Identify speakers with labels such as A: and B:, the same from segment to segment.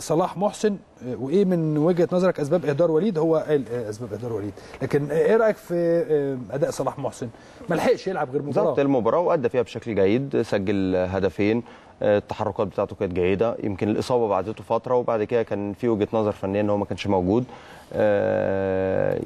A: صلاح محسن آه، وايه من وجهه نظرك اسباب اهدار وليد هو قال آه، اسباب اهدار وليد لكن آه، ايه رايك في اداء صلاح محسن ما لحقش يلعب غير مباراه بالظبط المباراه وادى فيها بشكل جيد سجل هدفين التحركات بتاعته كانت جيده يمكن الاصابه بعدته فتره وبعد كده كان في وجهه نظر فنيه ان هو ما كانش موجود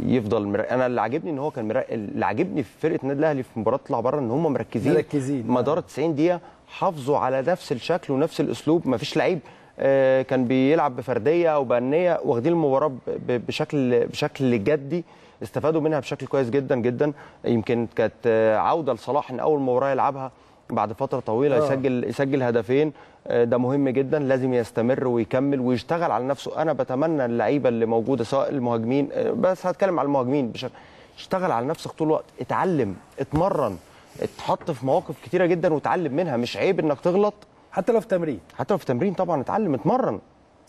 A: يفضل مر... انا اللي عاجبني ان هو كان مر... اللي عاجبني في فرقه النادي الاهلي في مباراه طلع بره ان هم مركزين مركزين مدار 90 دقيقه حافظوا على نفس الشكل ونفس الاسلوب ما فيش لعيب آه، كان بيلعب بفرديه وبأنيه واخدين المباراه بشكل بشكل جدي استفادوا منها بشكل كويس جدا جدا يمكن كانت آه، عوده لصلاح ان اول مباراه يلعبها بعد فتره طويله آه. يسجل يسجل هدفين آه، ده مهم جدا لازم يستمر ويكمل ويشتغل على نفسه انا بتمنى اللعيبه اللي موجوده سواء المهاجمين بس هتكلم على المهاجمين بشكل اشتغل على نفسك طول الوقت اتعلم اتمرن اتحط في مواقف كتيره جدا وتعلم منها مش عيب انك تغلط حتى لو في تمرين حتى لو في تمرين طبعا اتعلم اتمرن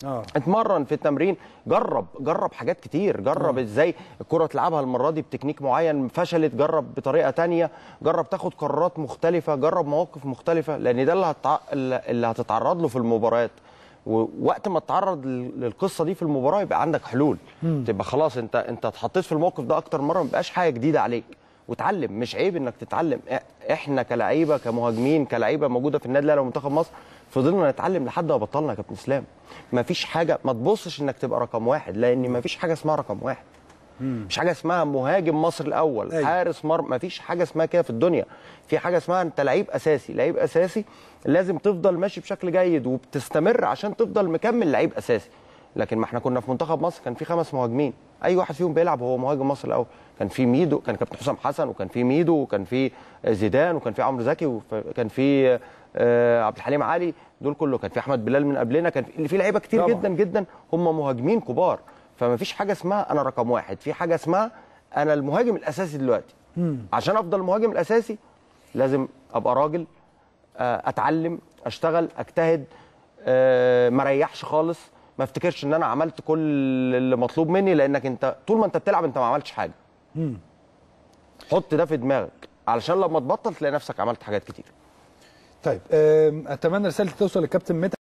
A: اه اتمرن في التمرين جرب جرب حاجات كتير جرب أوه. ازاي الكره تلعبها المره دي بتكنيك معين فشلت جرب بطريقه تانية جرب تاخد قرارات مختلفه جرب مواقف مختلفه لان ده اللي, هتع... اللي هتتعرض له في المباريات ووقت ما تتعرض للقصه دي في المباراه يبقى عندك حلول تبقى خلاص انت انت اتحطيت في الموقف ده اكتر مره ما بقاش حاجه جديده عليك وتعلم مش عيب انك تتعلم احنا كلعيبه كمهاجمين كلعيبه موجوده في النادي الاهلي ومنتخب مصر فضلنا نتعلم لحد ما بطلنا يا كابتن اسلام مفيش حاجه ما تبصش انك تبقى رقم واحد لان مفيش حاجه اسمها رقم واحد مش حاجه اسمها مهاجم مصر الاول أي. أيوة. حارس مرمى مفيش حاجه اسمها كده في الدنيا في حاجه اسمها انت لعيب اساسي لعيب اساسي لازم تفضل ماشي بشكل جيد وبتستمر عشان تفضل مكمل لعيب اساسي لكن ما احنا كنا في منتخب مصر كان في خمس مهاجمين اي واحد فيهم بيلعب هو مهاجم مصر الاول كان في ميدو كان كابتن حسام حسن وكان في ميدو وكان في زيدان وكان في عمرو زكي وكان في آه، عبد الحليم علي دول كله كان في احمد بلال من قبلنا كان في لعيبه كتير طبعا. جدا جدا هم مهاجمين كبار فما فيش حاجه اسمها انا رقم واحد في حاجه اسمها انا المهاجم الاساسي دلوقتي مم. عشان افضل مهاجم الاساسي لازم ابقى راجل آه، اتعلم اشتغل اجتهد آه، ما ريحش خالص ما افتكرش ان انا عملت كل اللي مطلوب مني لانك انت طول ما انت بتلعب انت ما عملتش حاجه حط ده في دماغك علشان لما تبطل تلاقي نفسك عملت حاجات كتير طيب اتمنى رسالتي توصل للكابتن متعب